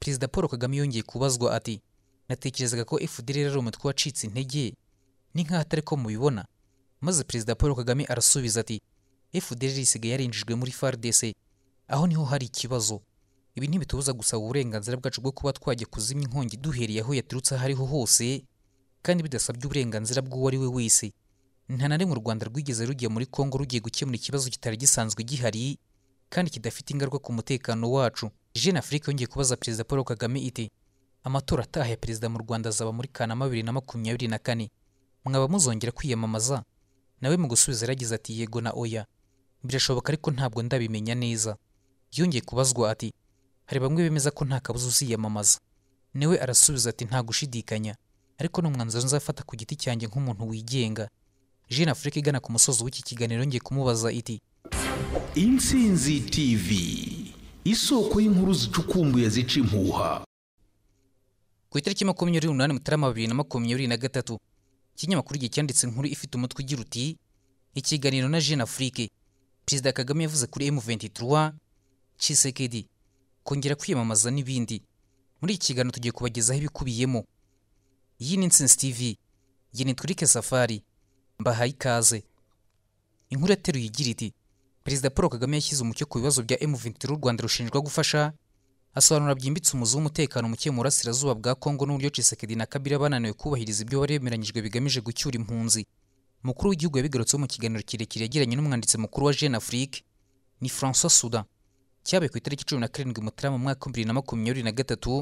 perezida paul kagame yongeye kubazwa ati natekerezaga ko fdr ari umutwe wacitse intege ni nk'aho atari ko mubibona maze perezida paul kagame arasubiza ati fdr isigaye yarinjijwe muri fardc aho niho hari ikibazo ibi ntibitubuza gusaba uburenganzira bwacu bwo kuba twajya kuzimya inkongi duhereye aho yaturutse aho ariho hose kandi bidasabye uburenganzira bw'uwo ari we wese nta na rimwe u rwanda rwigeze rugiye muri Congo rugiye gukemura ikibazo kitari gisanzwe gihari kandi kidafite ingaruka ku mutekano wacu Jeune Afrique yongeye kubaza Perezida Paul Kagame iti amatora ataha ya perezida mu Rwanda azaba muri Kanama bibiri na makumyabiri na kane mwaba muzongera kwiyamamaza nawe mu gusubiza yaragize ati yego na oya birashoboka ariko ntabwo ndabimenya neza yongeye kubazwa ati hari bamwe bemeza ko nta kabuza uziyamamaza niwe arasubiza ati nta gushidikanya ariko ni umwanzuro nzafata ku giti cyanjye nk'umuntu wigenga jeune afrique igana ku musozi w'iki kiganiro yongeye kumubaza iti insinzi tv isoko y'inkuru zicukumbuye zica impuha ku itariki makumyabiri n'umunani mutarama bibiri na makumyabiri na gatatu ikinyamakuru cyanditse inkuru ifite umutwe ugira uti ikiganiro na Jean afrique perezida kagame yavuze kuri m23 cisekedi kongera kwiyamamaza n'ibindi muri iki kiganiro tugiye kubagezaho ibikubiyemo iyi ni ntsinzi tv nitwirike safari mbahaye ikaze inkuru yateruye igira iti perezida paul kagame yashyize umucyo ku bibazo bya M23 u rwanda rushinjwa gufasha asobanura byimbitse umuzi w'umutekano muke mu burasirazuba bwa kongo n'uburyo cisekedi na kabila bananiwe kubahiriza ibyo bari bemeranyijwe bigamije gucyura impunzi umukuru w'igihugu yabigarutseho mu kiganiro kirekire yagiranye n'umwanditsi mukuru wa jeune afrique ni François soudan cyabaye ku itariki cumi na karindwi mutarama mu mwaka w'ibiri na makumyabiri na gatatu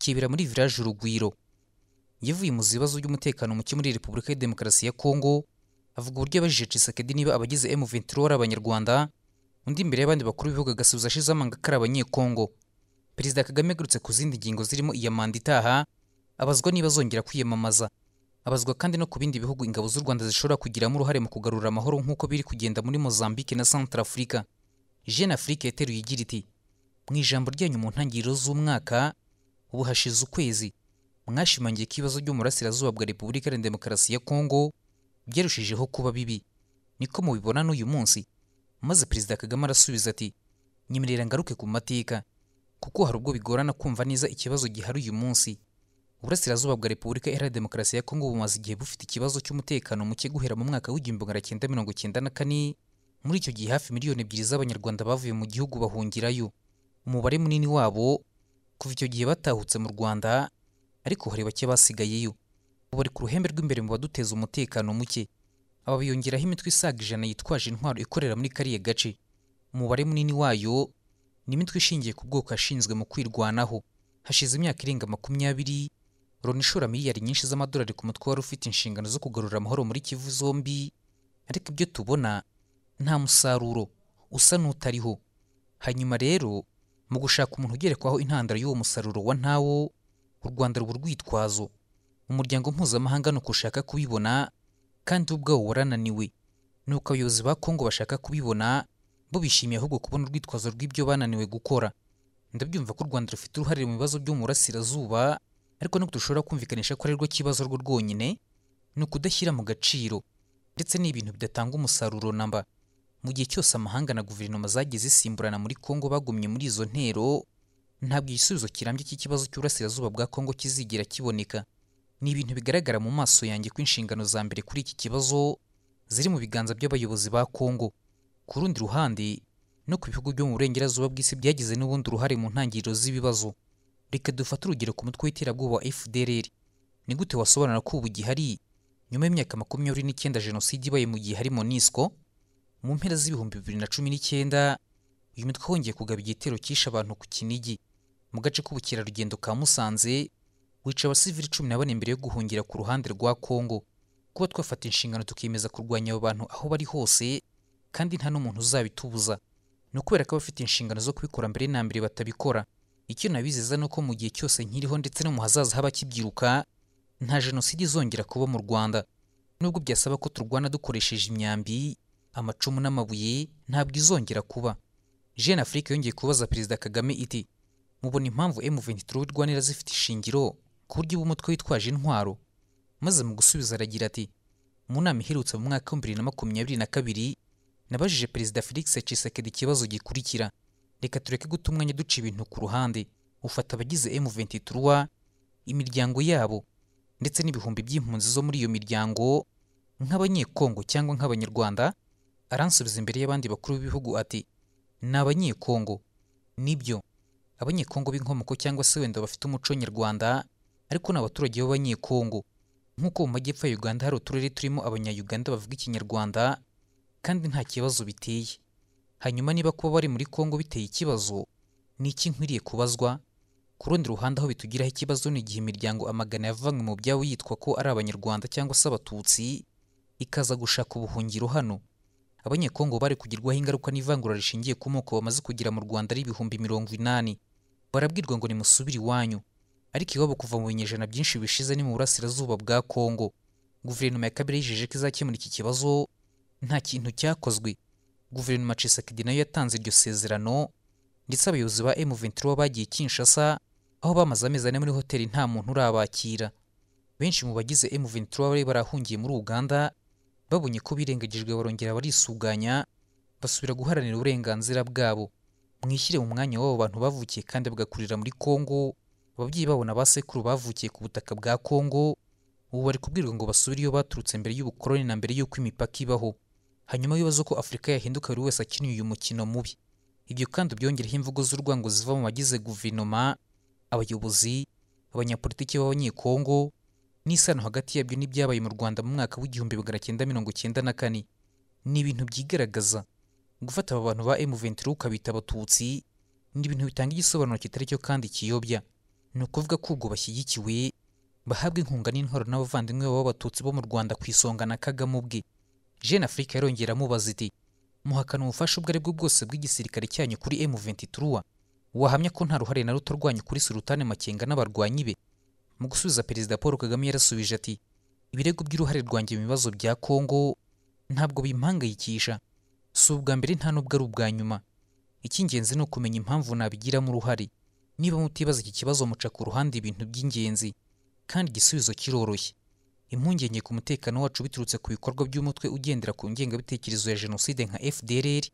kibera muri village urugwiro yivuye mu bibazo by'umutekano muke muri repubulika ya demokarasi ya kongo avuga uburyo yabajije Tshisekedi niba abagize M23 ari abanyarwanda undi imbere y'abandi bakuru b'ibihugu agasubiza ashize amanga ko ari abanyekongo perezida kagame agarutse ku zindi ngingo zirimo iya manda itaha abazwa niba azongera kwiyamamaza abazwa kandi no ku bindi bihugu ingabo z'u rwanda zishobora kugiramo uruhare mu kugarura amahoro nk'uko biri kugenda muri mozambique na centrafrica jeune afrique yateruye igira iti mu ijambo ryanyu mu ntangiriro z'umwaka ubu hashize ukwezi mwashimangiye ko ibibazo byo bwa repubulika ya demokarasi ya kongo byarushijeho kuba bibi niko mubibona n'uyu munsi maze perezida kagame arasubiza ati nyemerera ngaruke ku mateka kuko hari ubwo bigorana kumva neza ikibazo gihari uyu munsi uburasirazuba bwa repubulika iharanira demokarasi ya kongo bumaze igihe bufite ikibazo cy'umutekano muke guhera mu mwaka w'igihumbi magana cyenda mirongo cyenda na kane muri icyo gihe hafi miliyoni ebyiri z'abanyarwanda bavuye mu gihugu bahungirayo umubare munini wabo kuva icyo gihe batahutse mu rwanda ariko hari bake basigayeyo ubu ari ku ruhembe rw'imbere mu baduteza umutekano muke aba biyongeraho imitwe isaga ijana yitwaje intwaro ikorera muri kariya gace umubare munini wayo ni imitwe ishingiye ku bwoko yashinzwe mu kwirwanaho hashize imyaka irenga makumyabiri Loni ishora miliyari nyinshi z'amadolari ku mutwe wari ufite inshingano zo kugarura amahoro muri Kivu zombi ariko ibyo tubona nta musaruro usa n'utariho hanyuma rero mu gushaka umuntu ugerekwaho intandaro y'uwo musaruro wa ntawo u Rwanda ruba rwitwazo umuryango mpuzamahanga ni uko ushaka kubibona kandi ubwawo warananiwe nuko abayobozi ba kongo bashaka kubibona bo bishimiye ahubwo kubona urwitwazo rw'ibyo bananiwe gukora ndabyumva ko u rwanda rufite uruhare mu bibazo byo mu burasirazuba ariko nubwo dushobora kumvikanisha ko ari rwo kibazo rwo rwonyine ni ukudashyira mu gaciro ndetse ni ibintu bidatanga umusaruro namba mu gihe cyose amahanga na guverinoma zagiye zisimburana muri kongo bagumye muri izo ntero ntabwo igisubizo kirambye cy'ikibazo cy'uburasirazuba bwa kongo kizigira kiboneka ni ibintu bigaragara mu maso yanjye ko inshingano za mbere kuri iki kibazo ziri mu biganza by'abayobozi ba kongo ku rundi ruhande no ku bihugu byo mu burengerazuba bw'isi byagize n'ubundi uruhare mu ntangiriro z'ibibazo reka dufate urugero ku mutwe w'iterabwoba fdr ni gute wasobanura ko ubu gihari nyuma y'imyaka makumyabiri n'icyenda jenoside ibaye mu gihe harimo nisco mu mpera z'ibihumbi bibiri na cumi n'icyenda uyu mutwe wongeye kugaba igitero cyishe abantu ku kinigi mu gace k'ubukerarugendo ka musanze wica abasivili cumi na bane mbere yo guhungira ku ruhande rwa kongo kuba twafata inshingano tukiyemeza kurwanya abo bantu aho bari hose kandi nta n'umuntu uzabitubuza ni ukubera ko abafite inshingano zo kubikora mbere na mbere batabikora icyo nabizeza ni uko mu gihe cyose nkiriho ndetse no mu hazaza h'abakibyiruka nta jenoside izongera kuba mu rwanda nubwo byasaba ko turwana dukoresheje imyambi amacumu n'amabuye ntabwo izongera kuba jeune afrique yongeye kubaza perezida kagame iti mubona impamvu m23 irwanira zifite ishingiro ku buryo uba umutwe witwaje intwaro maze mu gusubiza aragira ati mu nama iherutse mu mwaka w'ibihumbi bibiri na makumyabiri na kabiri nabajije perezida felix Tshisekedi ikibazo gikurikira reka tureke guta umwanya duca ibintu ku ruhande ufata abagize M23 imiryango yabo ndetse n'ibihumbi by'impunzi zo muri iyo miryango nk'abanyekongo cyangwa nk'abanyarwanda aransubiza imbere y'abandi bakuru b'ibihugu ati ni abanyekongo nibyo abanyekongo b'inkomoko cyangwa se wenda bafite umuco nyarwanda ariko n'abaturage b'abanyekongo nk'uko mu majyepfo ya uganda hari uturere turimo abanyayuganda bavuga ikinyarwanda kandi nta kibazo biteye hanyuma niba kuba bari muri kongo biteye ikibazo ni iki nkwiriye kubazwa ku rundi ruhande aho bitugiraho ikibazo ni igihe imiryango amagana yavanywe mu byabo yitwa ko ari abanyarwanda cyangwa se abatutsi ikaza gushaka ubuhungiro hano abanyekongo bari kugirwaho ingaruka n'ivangura rishingiye ku moko bamaze kugira mu rwanda ari ibihumbi mirongo inani barabwirwa ngo nimusubire iwanyu ariko iwabo kuva mu binyejana byinshi bishize ni mu burasirazuba bwa Kongo guverinoma ya Kabila yijeje ko izakemura iki kibazo nta kintu cyakozwe guverinoma ya Tshisekedi nayo yatanze iryo sezerano ndetse abayobozi ba M23 bagiye Kinshasa aho bamaze amezi ane muri hoteli nta muntu urabakira benshi mu bagize M23 bari barahungiye muri Uganda babonye ko birengagijwe barongera barisuganya basubira guharanira uburenganzira bwabo mwishyire mu mwanya w'abo bantu bavukiye kandi bagakurira muri Kongo ababyeyi babo na ba sekuru bavukiye ku butaka bwa kongo ubu bari kubwirwa ngo basubire iyo baturutse mbere y'ubukoroni na mbere y'uko imipaka ibaho hanyuma y'ibibazo ko afurika yahinduka buri wese akeneye uyu mukino mubi ibyo kandi byongereho imvugo z'urwango ziva mu bagize guverinoma abayobozi abanyapolitiki b'abanyekongo n'isano hagati yabyo n'ibyabaye mu rwanda mu mwaka w'igihumbi magana cyenda mirongo cyenda na kane ni ibintu byigaragaza gufata aba bantu ba M23 ukabita abatutsi ni ibintu bitanga igisobanuro kitari cyo kandi kiyobya ni ukuvuga ko ubwo bashyigikiwe bahabwa inkunga n'intwaro n'abavandimwe b'abatutsi bo mu rwanda ku isonga na kagame ubwe jeune afurika yarongera amubaza iti muhakana ubufasha ubwo ari bwo bwose bw'igisirikare cyanyu kuri M23 wahamya ko nta ruhare na ruto rwanyu kuri Sultane Makenga n'abarwanyi be mu gusubiza perezida Paul Kagame yarasubije ati ibirego by'uruhare rwanjye mu bibazo bya Kongo ntabwo bimpangayikisha si ubwa mbere nta n'ubwo ari ubwa nyuma icy'ingenzi ni ukumenya impamvu nabigiramo uruhare niba mutibaza iki kibazo muca ku ruhande ibintu by'ingenzi kandi igisubizo kiroroshye impungenge ku mutekano wacu biturutse ku bikorwa by'umutwe ugendera ku ngengabitekerezo ya jenoside nka fdrr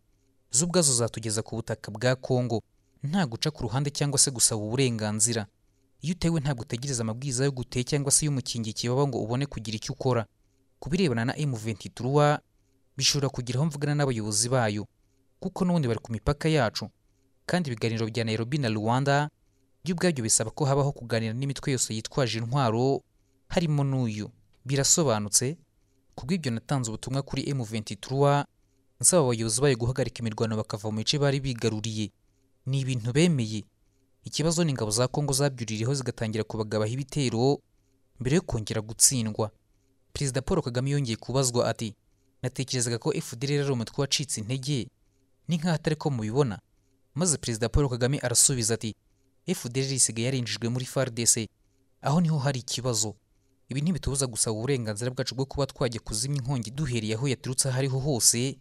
zo zatugeza ku butaka bwa kongo nta guca ku ruhande cyangwa se gusaba uburenganzira iyo utewe ntabwo utegereza amabwiriza yo guteye cyangwa se y'umukingikiye baba ngo ubone kugira icyo ukora ku birebana na M23 bishobora kugira aho mvugana n'abayobozi bayo kuko n'ubundi bari ku mipaka yacu kandi ibiganiro bya nairobi na rwanda byo ubwabyo bisaba ko habaho kuganira n'imitwe yose yitwaje intwaro harimo n'uyu birasobanutse kubw'ibyo natanze ubutumwa kuri M23 nsaba abayobozi bayo guhagarika imirwano bakava mu bice bari bigaruriye ni ibintu bemeye ikibazo ni ingabo za Kongo zabyuririyeho zigatangira kubagabaho ibitero mbere yo kongera gutsindwa Perezida Paul Kagame yongeye kubazwa ati natekerezaga ko FDLR ari umutwe wacitse intege ni nk'aho atari ko mubibona maze perezida paul kagame arasubiza ati fdr isigaye yarinjijwe muri fardc aho niho hari ikibazo ibi ntibitubuza gusaba uburenganzira bwacu bwo kuba twajya kuzimya inkongi duhereye aho yaturutse aho ariho hose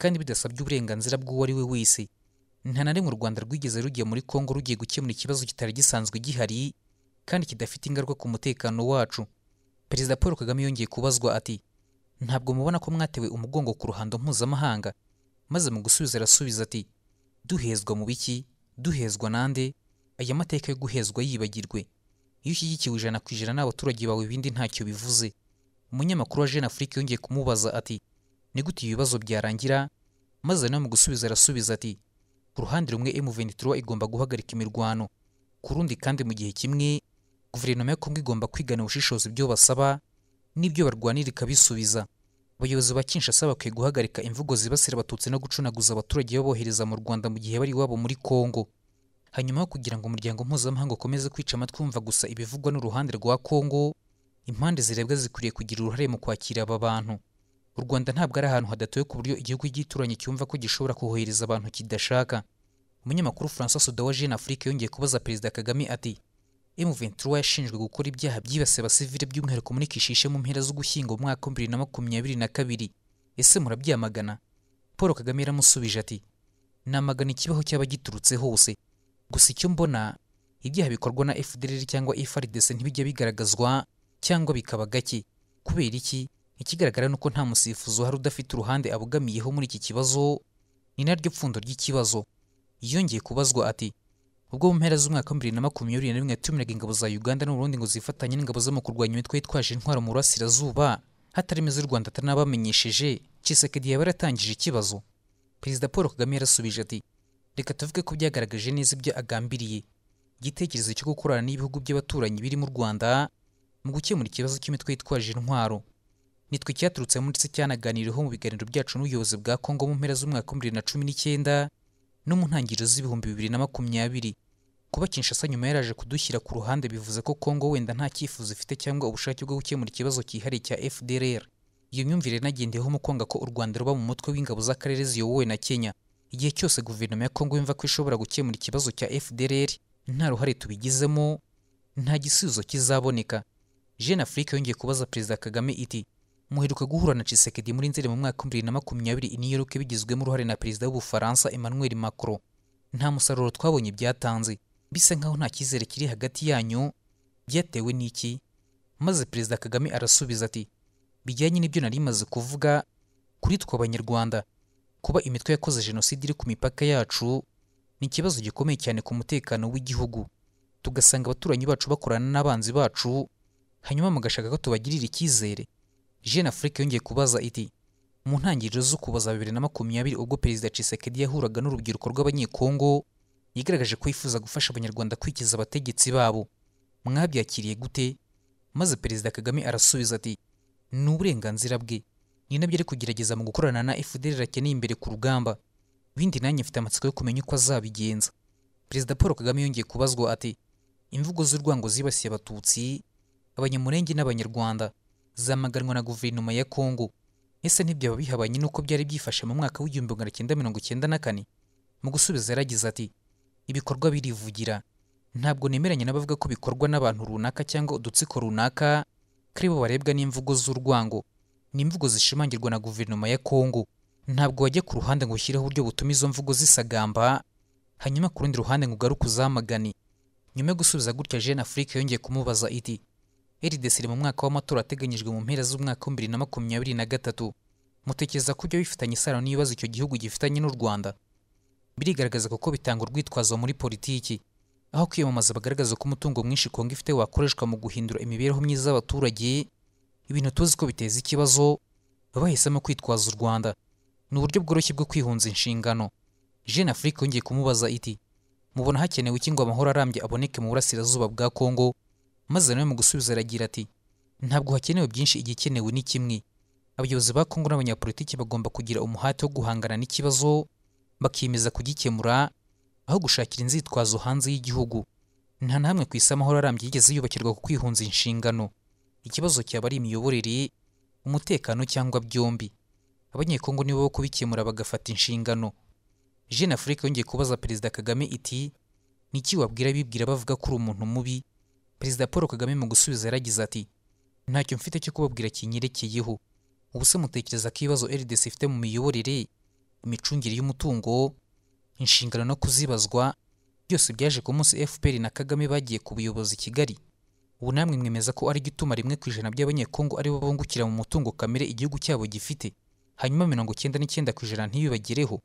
kandi bidasabye uburenganzira bw'uwo ari we wese nta na rimwe u rwanda rwigeze rugiye muri Congo rugiye gukemura ikibazo kitari gisanzwe gihari kandi kidafite ingaruka ku mutekano wacu perezida paul kagame yongeye kubazwa ati ntabwo mubona ko mwatewe umugongo ku ruhando mpuzamahanga maze mu gusubiza arasubiza ati duhezwa mu biki duhezwa nande aya mateka yo guhezwa yibagirwe iyo ushyigikiwe ijana ku ijana n'abaturage bawe ibindi ntacyo bivuze umunyamakuru wa jeune afrique yongeye kumubaza ati ni gute ibibazo byarangira maze nawe mu gusubiza arasubiza ati ku ruhande rumwe m igomba guhagarika imirwano ku rundi kandi mu gihe kimwe guverinoma ya Kongo igomba kwigana ubushishozi ibyo basaba n'ibyo barwanira ikabisubiza abayobozi ba kinshasa bakwiye guhagarika imvugo zibasira abatutsi no gucunaguza abaturage babohereza mu rwanda mu gihe bari iwabo muri kongo hanyuma kugira ngo umuryango mpuzamahanga ukomeze kwica amatwi wumva gusa ibivugwa n'uruhande rwa kongo impande zirebwa zikwiriye kugira uruhare mu kwakira aba bantu u rwanda ntabwo ari ahantu hadatuwe ku buryo igihugu cy'ituranyi cyumva ko gishobora kohereza abantu kidashaka umunyamakuru francois sudawa jeune afrique yongeye kubaza perezida kagame ati M23 yashinjwe gukora ibyaha byibasiye abasivile by'umwihariko muri Kishishe mu mpera z'Ugushyingo mu mwaka wa kabiri ese murabyamagana Paul Kagame yaramusubije ati namagana ikibaho cyaba giturutse hose gusa icyo mbona ibyaha bikorwa na Fdr cyangwa FARDC ntibijya bigaragazwa cyangwa bikaba gake kubera iki ikigaragara uko nta musifuzi hari udafite uruhande abogamiyeho muri iki kibazo ni naryo pfundo ry'ikibazo yongeye kubazwa ati ubwo mu mpera z'umwaka wa bibiri na makumyabiri na rimwe yatumiraga ingabo za uganda n'uburundi ngo zifatanye n'ingabo zo mu kurwanya imitwe yitwaje intwaro mu burasirazuba hatarimo iz'u rwanda atari n'abamenyesheje kisekedi yaba yaratangije ikibazo perezida paul kagame yarasubije ati reka tuvuge ko byagaragaje neza ibyo agambiriye igitekerezo cyo gukorana n'ibihugu by'abaturanyi biri mu rwanda mu gukemura ikibazo cy'imitwe yitwaje intwaro nitwe cyaturutsemo ndetse cyanaganiriweho mu biganiro byacu n'ubuyobozi bwa kongo mu mpera z'umwaka wa bibiri na cumi n'icyenda no mu ntangiriro z'ibihumbi bibiri na makumyabiri kuba Kinshasa nyuma yaraje kudushyira ku ruhande bivuze ko Kongo wenda nta cyifuzo ifite cyangwa ubushake bwo gukemura ikibazo cyihariye cya FDr iyo myumvire nagendeyeho mu ko u Rwanda ruba mu mutwe w'ingabo z'akarere ziyobowe na Kenya igihe cyose guverinoma ya Kongo yumva ko ishobora gukemura ikibazo cya FDR nta ruhare tubigizemo nta gisubizo kizaboneka Jeune Afrique yongeye kubaza Perezida Kagame iti muheruka guhura na Tshisekedi muri Nzeri mu mwaka w'ibiri na makumyabiri i New York bigizwemo uruhare na Perezida w'Ubufaransa Emmanuel Macron nta musaruro twabonye byatanze bisa nkaho nta cyizere kiri hagati yanyu byatewe n'iki maze perezida kagame arasubiza ati bijyanye n'ibyo nari maze kuvuga kuri twe Banyarwanda kuba imitwe yakoze jenoside iri ku mipaka yacu ni ikibazo gikomeye cyane ku mutekano w'igihugu tugasanga abaturanyi bacu bakorana n'abanzi bacu hanyuma mugashaka ko tubagirira icyizere jean afrique yongeye kubaza iti mu ntangiriro z'ukuboza bibiri na makumyabiri ubwo perezida Tshisekedi yahuraga n'urubyiruko rw'abanyekongo yagaragaje ko yifuza gufasha abanyarwanda kwikiza abategetsi babo mwabyakiriye gute maze perezida kagame arasubiza ati ni uburenganzira bwe ni nabyo ari kugerageza mu gukorana na fdr akeneye imbere ku rugamba bindi nanjye mfite amatsiko yo kumenya uko azabigenza perezida paul kagame yongeye kubazwa ati imvugo z'urwango zibasiye abatutsi abanyamurenge n'abanyarwanda zamaganwa na guverinoma ya kongo ese ntibyaba bihabanye n'uko byari byifashe mu mwaka w'igihumbi magana cyenda mirongo cyenda na kane mu gusubiza yaragize ati ibikorwa birivugira ntabwo nemeranya n'abavuga ko bikorwa n'abantu runaka cyangwa udutsiko runaka ko bo barebwa n'imvugo z'urwango ni imvugo zishimangirwa na guverinoma ya kongo ntabwo wajya ku ruhande ngo ushyireho uburyo butuma izo mvugo zisagamba hanyuma ku rundi ruhande ngo ugaruke uzamagane nyuma yo gusubiza gutya jeune afrique yongeye kumubaza iti rdc iri mu mwaka w'amatora ateganyijwe mu mpera z'umwaka w'ibiri na makumyabiri na gatatu mutekereza ko ibyo bifitanye isano n'ibibazo icyo gihugu gifitanye n'u rwanda birigaragaza kuko bitanga urwitwazo muri politiki aho kwiyamamaza bagaragaza ko umutungo mwinshi kongo ifite wakoreshwa mu guhindura imibereho myiza y'abaturage ibintu tuzi ko biteza ikibazo bahisemo kwitwaza u rwanda ni uburyo bworoshye bwo kwihunza inshingano jean afrique yongeye kumubaza iti mubona hakenewe iki ngo amahoro arambye aboneke mu burasirazuba bwa kongo maze nawe mu gusubiza aragira ati ntabwo hakenewe byinshi igikenewe ni kimwe abayobozi ba kongo n'abanyapolitiki bagomba kugira umuhate wo guhangana n'ikibazo bakiyemeza kugikemura aho gushakira inzitwazo hanze y'igihugu nta n'amwe ku isi amahoro arambye yigeze yubakirwa ku kwihunza inshingano ikibazo cyaba ari imiyoborere umutekano cyangwa byombi abanyekongo nibo bo kubikemura bagafata inshingano jeune afurika yongeye kubaza perezida kagame iti niki wabwira bibwira bavuga ko uri umuntu mubi perezida paul kagame mu gusubiza yaragize ati ntacyo mfite cyo kubabwira kinyerekeyeho ubuse mutekereza ko ibibazo rdc ifite mu miyoborere imicungire y'umutungo inshingano no kuzibazwa byose byaje ku munsi fpr na kagame bagiye ku buyobozi kigali ubu namwe mwemeza ko ari igituma rimwe ku ijana by'abanyekongo aribo bungukira mu mutungo kamere igihugu cyabo gifite hanyuma mirongo icyenda n'icyenda ku ijana ntibibagereho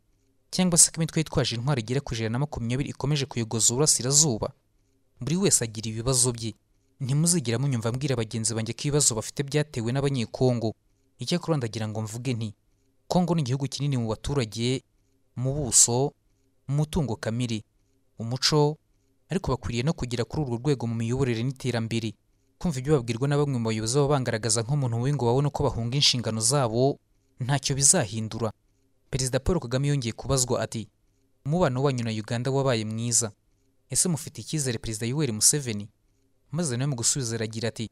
cyangwa se ko imitwe yitwaje intwaro igera ku ijana na makumyabiri ikomeje kuyogoza uburasirazuba buri wese agira ibibazo bye ntimuzigira munyumva mbwira bagenzi banjye ko ibibazo bafite byatewe n'abanyekongo icyakora ndagira ngo mvuge nti kongo ni igihugu kinini mu baturage mu buso umutungo mutungo kamere umuco ariko bakwiriye no kugera kuri urwo rwego mu miyoborere n'iterambere kumva ibyo babwirwa na bamwe mu bayobozi baba bangaragaza nk'umuntu w'ingo babona uko bahunga inshingano zabo ntacyo bizahindura perezida paul kagame yongeye kubazwa ati umubano wanyu na uganda wabaye mwiza ese mufite icyizere perezida yoweri museveni maze nawe mu gusubiza aragira ati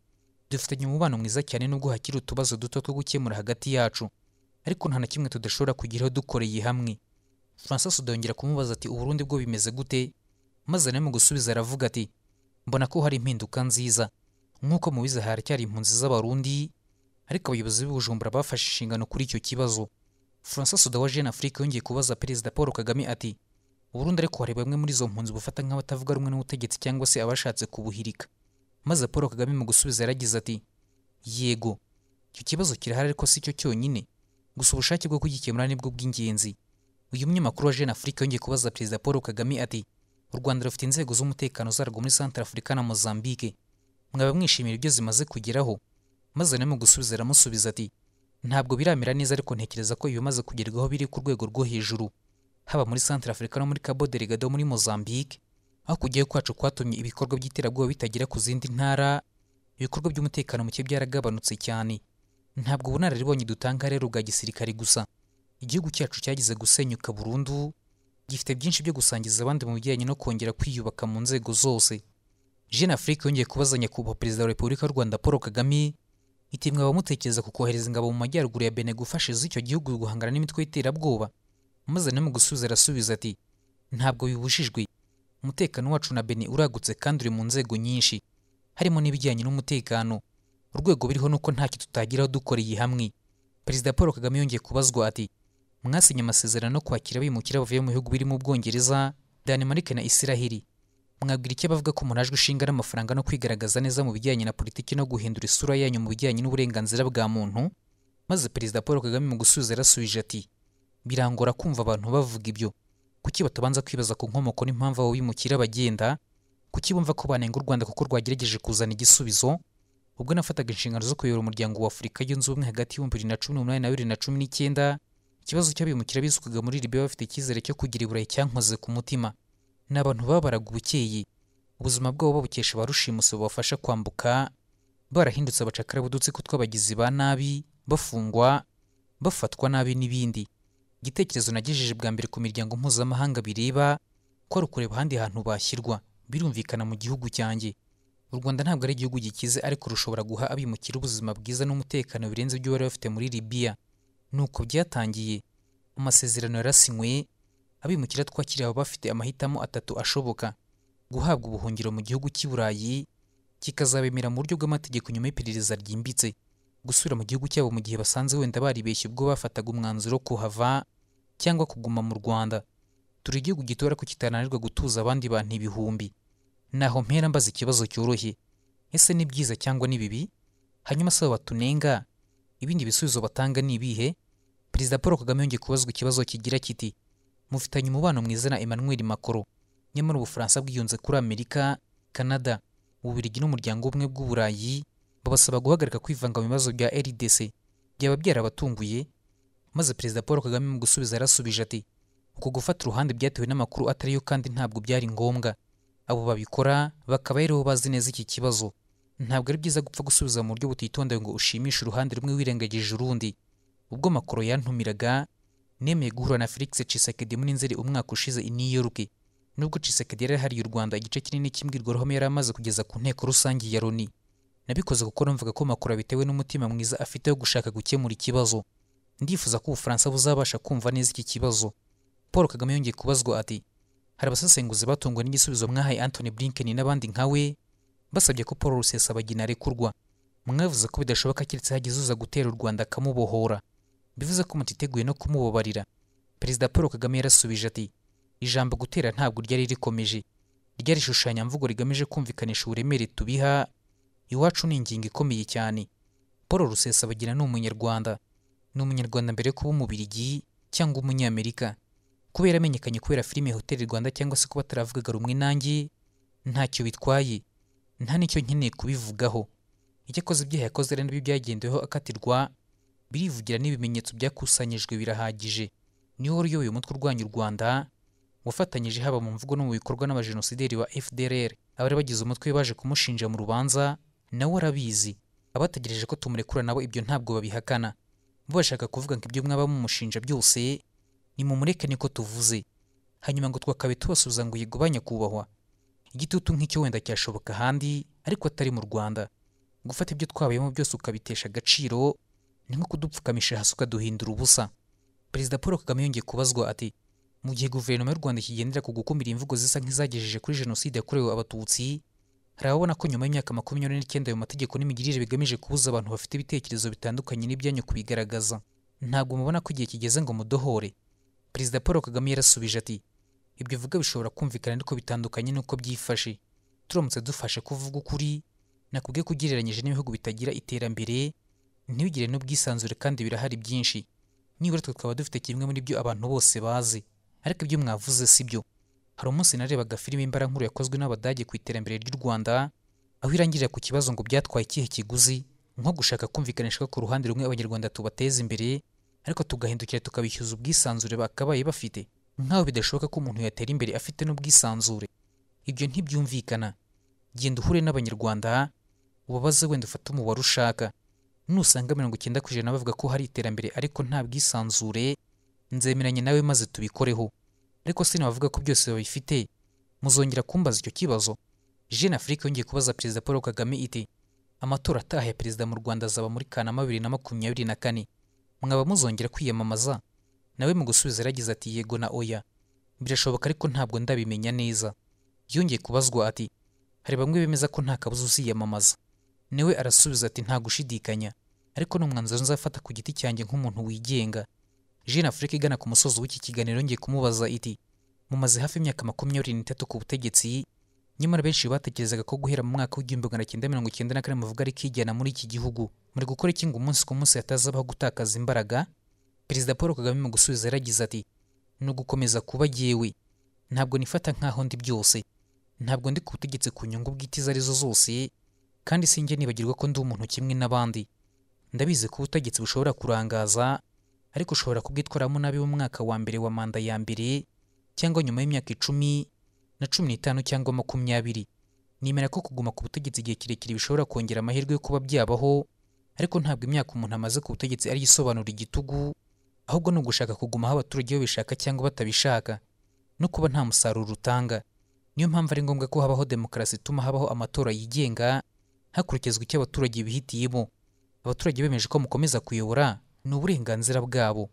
dufitanye umubano mwiza cyane nubwo hakiri utubazo duto two gukemura hagati yacu ariko nta na kimwe tudashobora kugeraho dukoreye hamwe francis udongera kumubaza ati uburundi bwo bimeze gute maze nawe mu gusubiza aravuga ati mbona ko hari impinduka nziza nk'uko mubizi haracyari impunzi z'abarundi ariko abayobozi b'ubujumbura bafashe inshingano kuri icyo kibazo francis udawa jeune afrique yongeye kubaza perezida paul kagame ati uburundi ariko hari bamwe muri izo mpunzi bufata nk'abatavuga rumwe n'ubutegetsi cyangwa se abashatse kubuhirika maze paul kagame mu gusubiza yaragize ati yego icyo kibazo kirahari ariko si cyo cyonyine gusa ubushake bwo kugikemura nibwo bw'ingenzi uyu munyamakuru wa Jeune Afrique yongeye kubaza Perezida Paul Kagame ati u Rwanda rufite inzego z'umutekano zarwo muri Centre Africa na Mozambique mwaba mwishimira ibyo zimaze kugeraho maze nawe mu gusubiza aramusubiza ati ntabwo biramera neza ariko ntekereza ko ibimaze kugerwaho biri ku rwego rwo hejuru haba muri Centre Africa no muri Cabo Delgado muri Mozambique aho kugiye kwacu kwatumye ibikorwa by'iterabwoba bitagera ku zindi ntara ibikorwa by'umutekano muke byaragabanutse cyane ntabwo ubunararibonye dutanga rero bwa gisirikare gusa igihugu cyacu cyagize gusenyuka burundu gifite byinshi byo gusangiza abandi mu bijyanye no kongera kwiyubaka mu nzego zose jean afurika yongeye kubazanya nyakubahwa perezida wa repubulika y'u rwanda paul kagame iti mwabamutekereza ku kohereza ingabo mu majyaruguru ya bene gufashe icyo gihugu guhangana n'imitwe y'iterabwoba maze no mu gusubiza arasubiza ati ntabwo bibujijwe umutekano wacu na bene uragutse kandi uri mu nzego nyinshi harimo n'ibijyanye n'umutekano urwego biriho nuko ntacyo tutagiraho dukoreye hamwe perezida paul kagame yongeye kubazwa ati mwasinye amasezerano no kwakira abimukira bavuye mu bihugu birimo ubwongereza danemarike na isiraheli mwabwira icyo bavuga ko umuntu ajwe ishinga n'amafaranga no kwigaragaza neza mu bijyanye na politiki no guhindura isura yanyu mu bijyanye n'uburenganzira bwa muntu maze perezida paul kagame mu gusubiza yarasubije ati birangora kumva abantu bavuga ibyo kuki batabanza kwibaza ku nkomoko n'impamvu abo bimukira bagenda kuki bumva ko banenga u rwanda kuko rwagerageje kuzana igisubizo ubwo nafataga inshingano zo kuyobora umuryango wa afurika yunze ubumwe hagati y'ibihumbi bibiri na cumi n'umunani na bibiri na cumi n'icyenda ikibazo cy'abimukira bisukaga muri libiya bafite icyizere cyo kugira iburayi cyankoze ku mutima ni abantu babaraga ubukeye ubuzima bwabo babukesha ba rushimusi babafasha kwambuka barahindutse abacakara b'udutsiko tw'abagizi ba nabi bafungwa bafatwa nabi n'ibindi igitekerezo nagejeje bwa mbere ku miryango mpuzamahanga bireba ko ari ukureba ahandi hantu bashyirwa birumvikana mu gihugu cyanjye u rwanda ntabwo ari igihugu gikize ariko rushobora guha abimukira ubuzima bwiza n'umutekano birenze ibyo bari bafite muri libiya nuko byatangiye amasezerano yarasinywe abimukira twakiriye abo bafite amahitamo atatu ashoboka guhabwa ubuhungiro mu gihugu cy'i burayi kikazabemera mu buryo bw'amategeko nyuma y'iperereza ryimbitse gusubira mu gihugu cyabo mu gihe basanze wenda baribeshye ubwo bafataga umwanzuro wo kuhava cyangwa kuguma mu rwanda turi igihugu gito ariko kitaranirwa gutuza abandi bantu ibihumbi naho mpera mbaza ikibazo cyoroshye ese ni byiza cyangwa ni bibi hanyuma se batunenga ibindi bisubizo batanga ni ibihe perezida paul kagame yongeye kubazwa ikibazo kigira kiti mufitanye umubano mwiza na emmanuel macron nyamara ubufaransa bwiyunze kuri amerika canada ububiligi n'umuryango umwe bw'uburayi babasaba guhagarika kwivanga mu bibazo bya rdc byaba byarabatunguye maze perezida paul kagame mu gusubiza yarasubije ati uko gufata uruhande byatewe n'amakuru atariyo kandi ntabwo byari ngombwa abo babikora bakaba rero bazi neza iki kibazo ntabwo ari byiza gupfa gusubiza mu buryo butitondewe ngo ushimishe uruhande rumwe wirengagije urundi ubwo makoro yantumiraga nemeye guhura na felix cisekedi muri nzeri umwaka ushize i new york nubwo cisekedi yari yahariye u rwanda igice kinini cy'imbwirwaruhame yari amaze kugeza ku nteko rusange ya Roni nabikoze kuko numvaga ko makoro bitewe n'umutima mwiza afite wo gushaka gukemura ikibazo ndifuza ko ubufaransa buzabasha kumva neza iki kibazo paul kagame yongeye kubazwa ati hari abasesenguzi batungwa n'igisubizo mwahaye Anthony blinken n'abandi nkawe basabye ko paul rusesabagina arekurwa mwavuze ko bidashoboka keretse hagize uza gutera u rwanda akamubohora bivuze ko mutiteguye no kumubabarira perezida paul kagame yarasubije ati ijambo gutera ntabwo ryari rikomeje ryari ishushanyamvugo rigamije kumvikanisha uburemere tubiha iwacu ni ingingo ikomeye cyane paul rusesabagina ni umunyarwanda ni umunyarwanda mbere kuba umubirigi cyangwa umunyamerika kuba yaramenyekanye kubera filime hoteli rwanda cyangwa se kuba ataravugaga rumwe nanjye ntacyo bitwaye nta nicyo nkeneye kubivugaho icyakoze ibyaha yakoze rero nabyo byagendeweho akatirwa birivugira n'ibimenyetso byakusanyijwe birahagije niho wari uyu mutwe urwanya u rwanda wafatanyije haba mu mvugo no mu bikorwa n'abajenosideri ba fdrr abari bagize umutwe baje kumushinja mu rubanza nawe arabizi abategereje ko tumurekura nabo ibyo ntabwo babihakana bashaka kuvuga ngo ibyo mwaba mumushinja byose nimumureke ko tuvuze hanyuma ngo twakabituwasubiza ngo uyigabanye kubahwa igitutu nk'icyo wenda cyashoboka ahandi ariko atari mu rwanda gufata ibyo twabayemo byose ukabitesha agaciro ni nko kudupfukamisha hasi ukaduhindura ubusa perezida paul kagame yongeye kubazwa ati mu gihe guverinoma y'u rwanda kigendera ku gukumira imvugo zisa nk'izagejeje kuri jenoside yakorewe abatutsi hari ababona ko nyuma y'imyaka makumyabiri n'icyenda ayo mategeko n'imigirire bigamije kubuza abantu bafite ibitekerezo bitandukanye n'ibyanyu kubigaragaza ntabwo mubona ko igihe kigeze ngo mudohore perezida paul kagame yarasubije ati ibyo uvuga bishobora kumvikana ariko bitandukanye n'uko byifashe turamutse dufashe kuvuga ukuri nakubwiye ko ugereranyije n'ibihugu bitagira iterambere ntibigire n'ubwisanzure kandi birahari byinshi nibura twe twaba dufite kimwe muri byo abantu bose bazi ariko ibyo mwavuze si byo hari umunsi narebaga filime imbara nkuru yakozwe n'abadage ku iterambere ry'u rwanda aho irangirira ku kibazo ngo byatwaye ikihe kiguzi nko gushaka kumvikanisha ko ku ruhande rumwe abanyarwanda tubateza imbere ariko tugahindukira tukabishyuza ubwisanzure bakabaye bafite nk'aho bidashoboka ko umuntu yatera imbere afite n'ubwisanzure ibyo ntibyumvikana genda uhure n'abanyarwanda ubabaze wenda ufate umubare ushaka nusanga mirongo icyenda ku ijana bavuga ko hari iterambere ariko nta bwisanzure nzemeranye nawe maze tubikoreho ariko sinabavuga ko byose babifite muzongera kumbaza icyo kibazo jeune afrique yongeye kubaza perezida paul kagame iti amatora ataha ya perezida mu rwanda azaba muri kanama bibiri na makumyabiri na kane mwaba muzongera kwiyamamaza nawe mu gusubiza yaragize ati yego na oya birashoboka ariko ntabwo ndabimenya neza yongeye kubazwa ati hari bamwe bemeza ko nta kabuza uziyamamaza niwe arasubiza ati nta gushidikanya ariko ni umwanzuro nzafata ku giti cyanjye nk'umuntu wigenga jean afurika igana ku musozi w'iki kiganiro yongeye kumubaza iti mumaze hafi imyaka makumyabiri n'itatu ku butegetsi nyamara benshi batekerezaga ko guhera mu mwaka w'igihumbi magana cyenda mirongo icyenda na kane amavuga ari kigena muri iki gihugu muri gukora iki ngo umunsi ku munsi hatazabaho gutakaza imbaraga perezida paul kagame mu gusubiza yaragize ati ni ugukomeza kuba jyewe ntabwo nifata nk'aho ndi byose ntabwo ndi ku butegetsi ku nyungu bwite izo arizo zose kandi sinjye nibagirwa ko ndi umuntu kimwe n'abandi ndabizi ko ubutegetsi bushobora kurangaza ariko ushobora kubwitwaramo nabi mu mwaka wa mbere wa manda ya mbere cyangwa nyuma y'imyaka icumi na cumi n'itanu cyangwa makumyabiri nimera ko kuguma ku butegetsi igihe kirekire bishobora kongera amahirwe yo kuba byabaho ariko ntabwo imyaka umuntu amaze ku butegetsi ariyo isobanura igitugu ahubwo ni ugushaka kugumaho abaturage iyo bishaka cyangwa batabishaka no kuba nta musaruro utanga niyo mpamvu ari ngombwa ko habaho demokarasi ituma habaho amatora yigenga hakurikizwa icyo abaturage bihitiyemo abaturage bemeje ko mukomeza kuyobora ni uburenganzira bwabo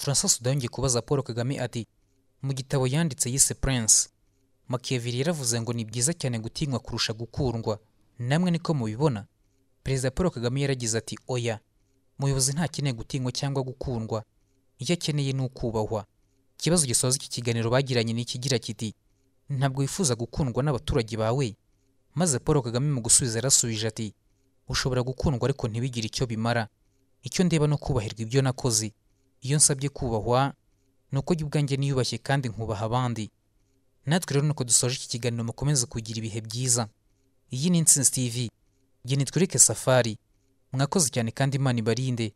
francois suda kubaza paul kagame ati mu gitabo yanditse yise prince makiyeveri yaravuze ngo ni byiza cyane gutinywa kurusha gukundwa namwe niko mubibona perezida paul kagame yaragize ati oya umuyobozi ntakeneye gutinywa cyangwa gukundwa icyo akeneye ni ukubahwa ikibazo gisoza iki kiganiro bagiranye n'ikigira kiti ntabwo wifuza gukundwa n'abaturage bawe maze paul kagame mu gusubiza yarasubije ati ushobora gukundwa ariko ntibigire icyo bimara icyo ndeba no kubahirwa ibyo nakoze iyo nsabye kubahwa ni uko ubwanjye niyubashye kandi nkubaha abandi natwe rero nuko dusoje iki kiganiro mukomeze kugira ibihe byiza iyi ni insinzi tv igihe nitwereke safari mwakoze cyane kandi imana ibarinde